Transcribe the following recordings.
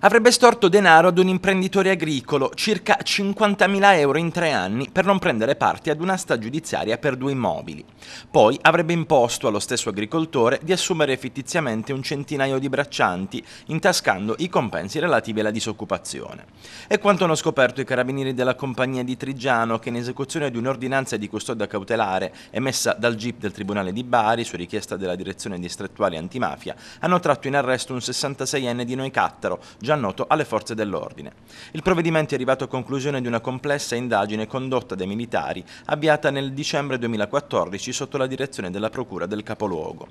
Avrebbe storto denaro ad un imprenditore agricolo, circa 50.000 euro in tre anni, per non prendere parte ad un'asta giudiziaria per due immobili. Poi avrebbe imposto allo stesso agricoltore di assumere fittiziamente un centinaio di braccianti, intascando i compensi relativi alla disoccupazione. E quanto hanno scoperto i carabinieri della compagnia di Trigiano, che in esecuzione di un'ordinanza di custodia cautelare emessa dal GIP del Tribunale di Bari, su richiesta della direzione distrettuale antimafia, hanno tratto in arresto un 66enne di Noicattaro, già noto alle forze dell'ordine. Il provvedimento è arrivato a conclusione di una complessa indagine condotta dai militari, avviata nel dicembre 2014 sotto la direzione della Procura del Capoluogo.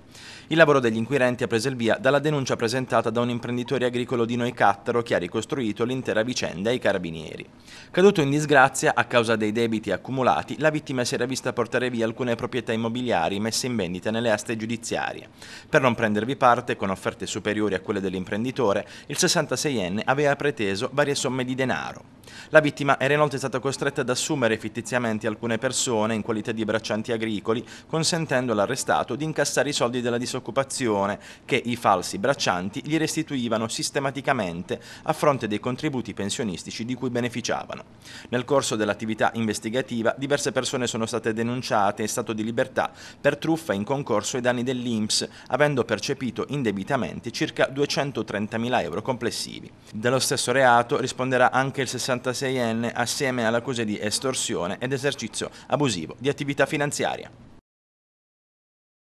Il lavoro degli inquirenti ha preso il via dalla denuncia presentata da un imprenditore agricolo di Noicattaro che ha ricostruito l'intera vicenda ai carabinieri. Caduto in disgrazia a causa dei debiti accumulati, la vittima si era vista portare via alcune proprietà immobiliari messe in vendita nelle aste giudiziarie. Per non prendervi parte con offerte superiori a quelle dell'imprenditore, il 66 46enne aveva preteso varie somme di denaro. La vittima era inoltre stata costretta ad assumere fittiziamente alcune persone in qualità di braccianti agricoli, consentendo all'arrestato di incassare i soldi della disoccupazione che i falsi braccianti gli restituivano sistematicamente a fronte dei contributi pensionistici di cui beneficiavano. Nel corso dell'attività investigativa diverse persone sono state denunciate in stato di libertà per truffa in concorso ai danni dell'INPS, avendo percepito indebitamente circa 230.000 euro complessivi. Dello stesso reato risponderà anche il 60 66enne assieme all'accusa di estorsione ed esercizio abusivo di attività finanziaria.